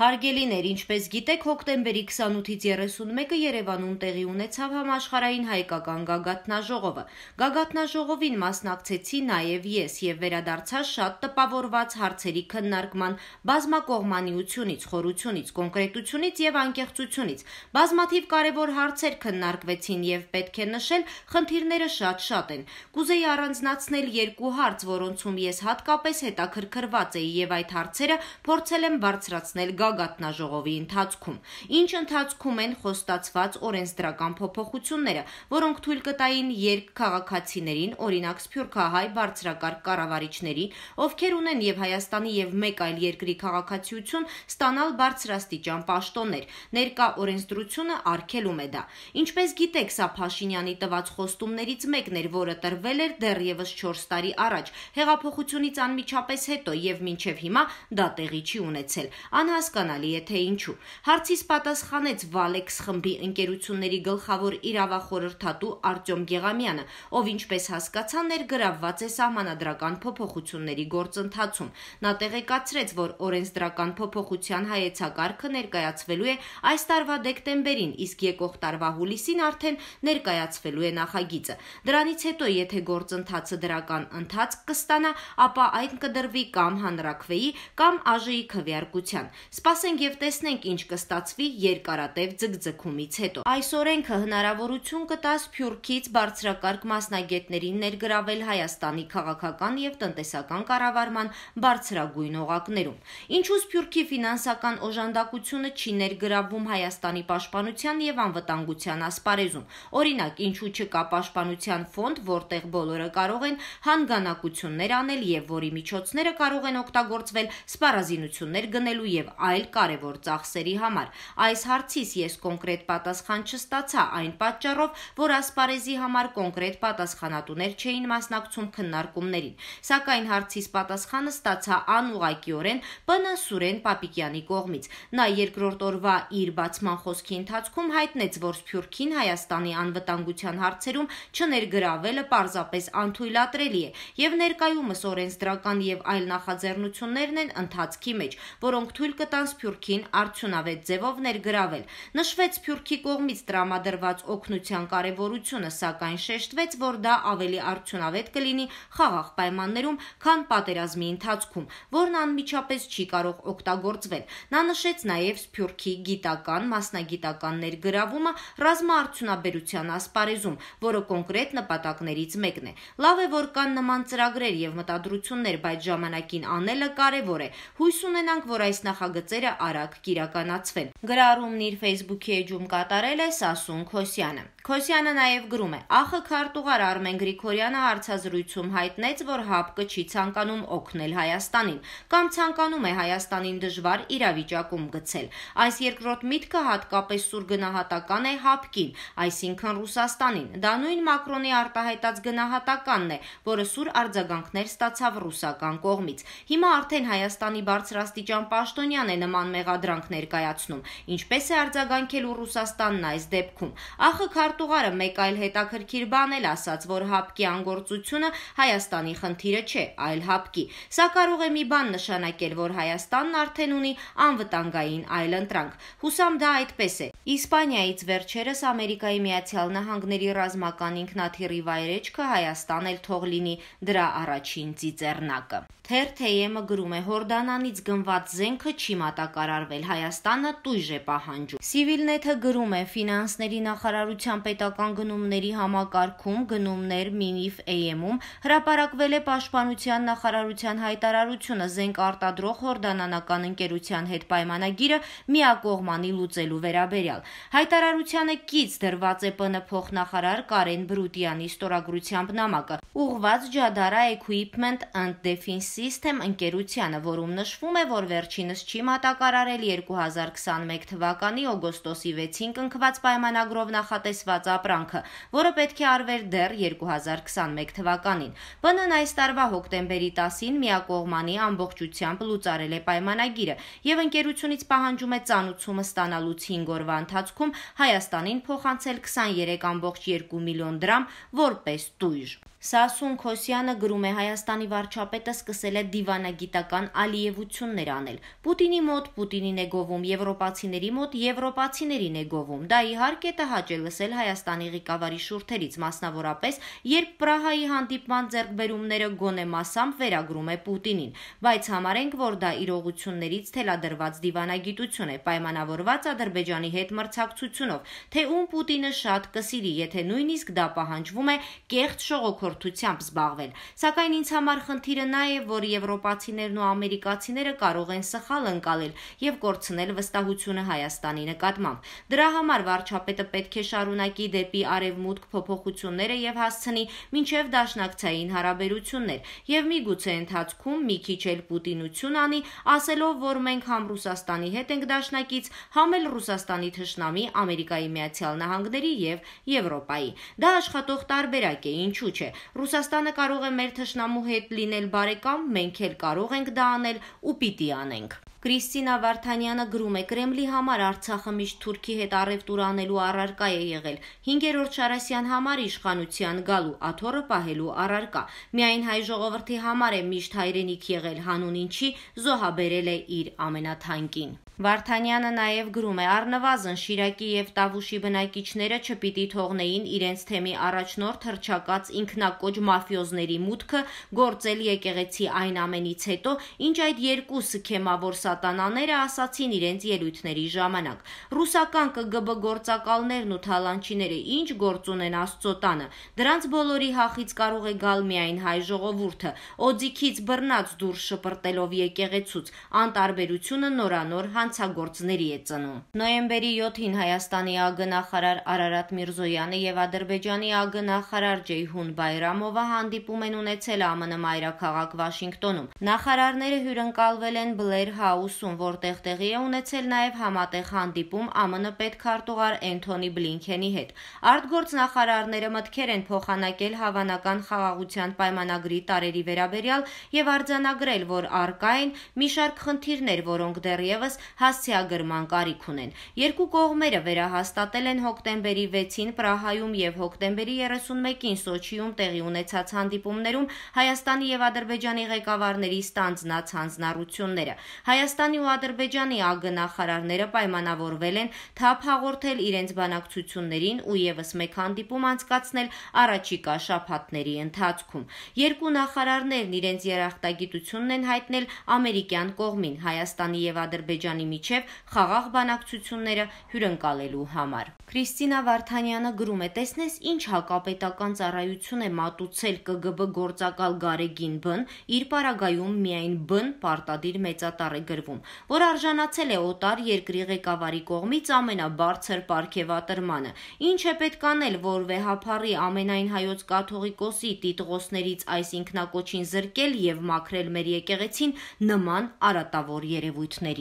Հարգելիներ, ինչպես գիտեք, հոկտեմբերի 28-ից 31-ը Երևանում տեղի ունեցավ համաշխարային հայկական գագաթնաժողովը։ Գագաթնաժողովին մասնակցեցի նաև ես եւ վերադարձա շատ տպավորված հարցերի քննարկման բազմակողմանիությունից, խորությունից, կոնկրետությունից եւ անկեղծությունից։ Բազմաթիվ կարևոր հարցեր քննարկվեցին եւ պետք է նշել, խնդիրները շատ-շատ են։ Կուզեի առանձնացնել երկու հարց, որոնցում ես հատկապես հետաքրքրված էի եւ այդ հարցերը փորձել եմ բարձրացնել գա գագաթնաժողովի ընթացքում, ինչ ընթացքում են խոստացված օրենսդրական փոփոխությունները, որոնք թույլ կտային երկ քաղաքացիներին, օրինակ Սփյուռքահայ բարձրակարգ կառավարիչների, ովքեր ունեն եւ Հայաստանի եւ մեկ այլ երկրի քաղաքացիություն, ստանալ բարձրաստիճան պաշտոններ։ Ներկա օրենսդրությունը արգելում է դա։ Ինչպես գիտեք, սա Փաշինյանի տված խոստումներից մեկն էր, որը տրվել էր դեռևս 4 տարի առաջ, հեղափոխությունից անմիջապես հետո եւ մինչեւ հիմա դա տեղի չի ունեցել։ Անհասկա հասկանալի է թե ինչու։ Հարցիս պատասխանեց Valex խմբի ընկերությունների գլխավոր իրավախորհրդատու Արտյոմ Գեղամյանը, ով ինչպես հասկացա ներգրավված է համանadrական փոփոխությունների գործընթացում։ Նա տեղեկացրեց, որ օրենսդրական փոփոխության հայեցակարգը ներկայացվելու է այս տարվա դեկտեմբերին, իսկ եկող տարվա հուլիսին արդեն ներկայացվելու է նախագիծը։ Դրանից հետո, եթե գործընթացը դրական ընթացք կստանա, ապա այն կդրվի կամ հանրակրվեի, կամ ԱԺ-ի քվեարկության։ Սպասենք եւ տեսնենք ինչ կստացվի երկարատև ձգձգումից հետո։ Այս օրենքը հնարավորություն կտա Սփյուռքից բարձրակարգ մասնագետներին ներգրավել Հայաստանի քաղաքական եւ տնտեսական կառավարման բարձրագույն օղակներում։ Ինչու Սփյուռքի ֆինանսական օժանդակությունը չի ներգրավվում Հայաստանի պաշտպանության եւ անվտանգության ասպարեզում։ Օրինակ, ինչու չկա պաշտպանության ֆոնդ, որտեղ բոլորը կարող են հանգանակություններ անել եւ որի միջոցները կարող են օգտագործվել սպառազինություններ գնելու եւ այլ կարևոր ծախսերի համար։ Այս հարցից ես կոնկրետ պատասխան չստացա այն պատճառով, որ ասպարեզի համար կոնկրետ պատասխանատուներ չէին մասնակցում քննարկումներին։ Սակայն հարցից պատասխանը ստացա անուղակիորեն ՊՆ Սուրեն Պապիկյանի կողմից։ Նա երկրորդ օրվա իր բացման խոսքի ընթացքում հայտնեց, որ Սփյուռքին Հայաստանի անվտանգության հարցերում չներգրավելը պարզապես անթույլատրելի է եւ ներկայումս օրենսդրական եւ այլ նախաձեռնություններն են ընթացքի մեջ, որոնք թույլ կտա կարողացան Սփյուռքին արդյունավետ ձևով ներգրավել։ Նշվեց Սփյուռքի կողմից տրամադրված օգնության կարևորությունը, սակայն շեշտվեց, որ դա ավելի արդյունավետ կլինի խաղաղ պայմաններում, քան պատերազմի ընթացքում, որն անմիջապես չի կարող օգտագործվել։ Նա նշեց նաև Սփյուռքի գիտական, մասնագիտական ներգրավումը ռազմաարդյունաբերության ասպարեզում, որը կոնկրետ նպատակներից մեկն է։ Լավ է, որ կան նման ծրագրեր եւ մտադրություններ, բայց ժամանակին անելը կարևոր է։ Հույս ունենանք, որ այս նախագծը գործերը արագ կիրականացվեն։ Գրառումն իր Facebook-ի էջում կատարել է Սասուն Քոսյանը։ Քոսյանը նաև գրում է. «Ախը քարտուղար Արմեն Գրիգորյանը հարցազրույցում հայտնեց, որ ՀԱՊԿ-ը չի ցանկանում օգնել Հայաստանին կամ ցանկանում է Հայաստանին դժվար իրավիճակում գցել։ Այս երկրորդ միտքը հատկապես սուր գնահատական է ՀԱՊԿ-ին, այսինքն Ռուսաստանին։ Դա նույն Մակրոնի արտահայտած գնահատականն է, որը սուր արձագանքներ ստացավ ռուսական կողմից։ Հիմա արդեն Հայաստանի բարձրաստիճան պաշտոնյան է նման մեղադրանք ներկայացնում։ Ինչպես է արձագանքելու Ռուսաստանն այս դեպքում։ Ախը քարտուղարը մեկ այլ հետաքրքիր բան էլ ասաց, որ հապկի անգործությունը Հայաստանի խնդիրը չէ, այլ հապկի։ Սա կարող է մի բան նշանակել, որ Հայաստանն արդեն ունի անվտանգային այլընտրանք։ Հուսամ դա այդպես է։ Իսպանիայից վերջերս Ամերիկայի Միացյալ Նահանգների ռազմական ինքնաթիռի վայրեջքը Հայաստան էլ թող լինի դրա առաջին ծիծեռնակը։ Թերթեյեմը գրում է Հորդանանից գնված զենքը չի մատակարարվել Հայաստանը տույժ է պահանջում։ Civilnet-ը գրում է ֆինանսների նախարարության պետական գնումների համակարգում գնումներ Minif AM-ում հրապարակվել է Պաշտպանության նախարարության հայտարարությունը զենք արտադրող հորդանանական ընկերության հետ պայմանագիրը միակողմանի լուծելու վերաբերյալ։ Հայտարարությանը կից դրված է ՊՆ փոխնախարար Կարեն Բրուտյանի ստորագրությամբ նամակը, ուղված Jadara Equipment and Defense System ընկերությանը, որում նշվում է, որ վերջինս չի մատակարարել 2021 թվականի օգոստոսի 6-ին կնքված պայմանագրով նախատեսված կառուցված ապրանքը, որը պետք է արվեր դեռ 2021 թվականին։ ԲՆ-ն այս տարվա հոկտեմբերի 10-ին միակողմանի ամբողջությամբ լուծարել է պայմանագիրը եւ ընկերությունից պահանջում է ծանուցումը ստանալուց 5 օրվա ընթացքում Հայաստանին փոխանցել 23.2 միլիոն դրամ որպես տույժ։ Սասուն Քոսյանը գրում է Հայաստանի վարչապետը սկսել է դիվանագիտական ալիևություններ անել։ Պուտինի մոտ Պուտինին է գովում, եվրոպացիների մոտ եվրոպացիներին է գովում։ Դա իհարկե տհաճ է լսել Հայաստանի ղեկավարի շուրթերից, մասնավորապես, երբ Պրահայի հանդիպման ձեռքբերումները գոնե մասամբ վերագրում է Պուտինին, բայց համարենք, որ դա իրողություններից թելադրված դիվանագիտություն է, պայմանավորված Ադրբեջանի հետ մրցակցությունով, թե ում Պուտինը շատ կսիրի, եթե նույնիսկ դա պահանջվում է կեղծ շողոքորոշ կրթությամբ զբաղվել, սակայն ինձ համար խնդիրը նա է, որ եվրոպացիներն ու ամերիկացիները կարող են սխալ ընկալել եւ կորցնել վստահությունը Հայաստանի նկատմամբ։ Դրա համար վարչապետը պետք է շարունակի դեպի արևմուտք փոփոխությունները եւ հասցնի մինչեւ դաշնակցային հարաբերություններ եւ միգուցե ընթացքում մի քիչ էլ Պուտինություն անի, ասելով, որ մենք համ Ռուսաստանի հետ ենք դաշնակից, համ էլ Ռուսաստանի թշնամի Ամերիկայի Միացյալ Նահանգների եւ Եվրոպայի։ Դա աշխատող տարբերակ է, ինչու՞ չէ։ Ռուսաստանը կարող է մեր թշնամու հետ լինել բարեկամ, մենք էլ կարող ենք դա անել ու պիտի անենք։ Կրիստինա Վարդանյանը գրում է. Կրեմլի համար Արցախը միշտ Թուրքի հետ առևտուր անելու առարկա է եղել։ 5-րդ Շարասյան համար իշխանության գալու, աթորը պահելու առարկա։ Միայն հայ ժողովրդի համար է միշտ հայրենիք եղել, հանուն ինչի զոհաբերել է իր ամենաթանկին։ Վարդանյանը նաև գրում է. Առնվազն Շիրակի եւ Տավուշի բնակիչները չպիտի թողնեին իրենց թեմի առաջնորդ հրճակած ինքնակոչ մաֆիոզների մուտքը գործել եկեղեցի այն ամենից հետո, ինչ այդ երկուսը քեմավոր սատանաները ասացին իրենց ելույթների ժամանակ. «Ռուսական ԿԳԲ գործակալներն ու թալանչիները ինչ գործ ունեն Աստծո տանը։ Դրանց բոլորի հախից կարող է գալ միայն հայ ժողովուրդը, օձիքից բռնած դուրս շպրտելով եկեղեցուց։ Անտարբերությունը նորանոր հանցագործների է ծնում»։ Նոյեմբերի 7-ին Հայաստանի ԱԳ նախարար Արարատ Միրզոյանը եւ Ադրբեջանի ԱԳ նախարար Ջեյհուն Բայրամովը հանդիպում են ունեցել ԱՄՆ մայրաքաղաք Վաշինգտոնում։ Նախարարները հյուրընկալվել են Բլեր Հաու Հաուսում, որտեղ տեղի է ունեցել նաև համատեղ հանդիպում ԱՄՆ պետքարտուղար Էնթոնի Բլինքենի հետ։ Արտգործնախարարները մտքեր են փոխանակել հավանական խաղաղության պայմանագրի տարերի վերաբերյալ եւ արձանագրել, որ արկա են մի շարք խնդիրներ, որոնք դեռևս հասցեագրման կարիք ունեն։ Երկու կողմերը վերահաստատել են հոկտեմբերի 6-ին Պրահայում եւ հոկտեմբերի 31-ին Սոչիում տեղի ունեցած հանդիպումներում Հայաստանի եւ Ադրբեջանի ղեկավարների ստանձնած հանձնառությունները։ Հայաստան Հայաստանի ու Ադրբեջանի ԱԳ-նախարարները պայմանավորվել են թափ հաղորդել իրենց բանակցություններին ու եւս մեկ հանդիպում անցկացնել առաջիկա շաբաթների ընթացքում։ Երկու նախարարներն իրենց երախտագիտությունն են հայտնել ամերիկյան կողմին Հայաստանի եւ Ադրբեջանի միջև խաղաղ բանակցությունները հյուրընկալելու համար։ Քրիստինա Վարդանյանը գրում է. «Տեսնես ինչ հակապետական ծառայություն է մատուցել ԿԳԲ գործակալ Գարեգին Բ-ն, իր պարագայում միայն Բ-ն պարտադիր մեծատառ է գրվում, որ արժանացել է օտար երկրի ղեկավարի կողմից ամենաբարձր պարգևատրմանը։ Ինչ է պետք անել, որ վեհափառի ամենայն հայոց կաթողիկոսի տիտղոսներից այս ինքնակոչին զրկել եւ մաքրել մեր եկեղեցին նման արատավոր երևույթների»։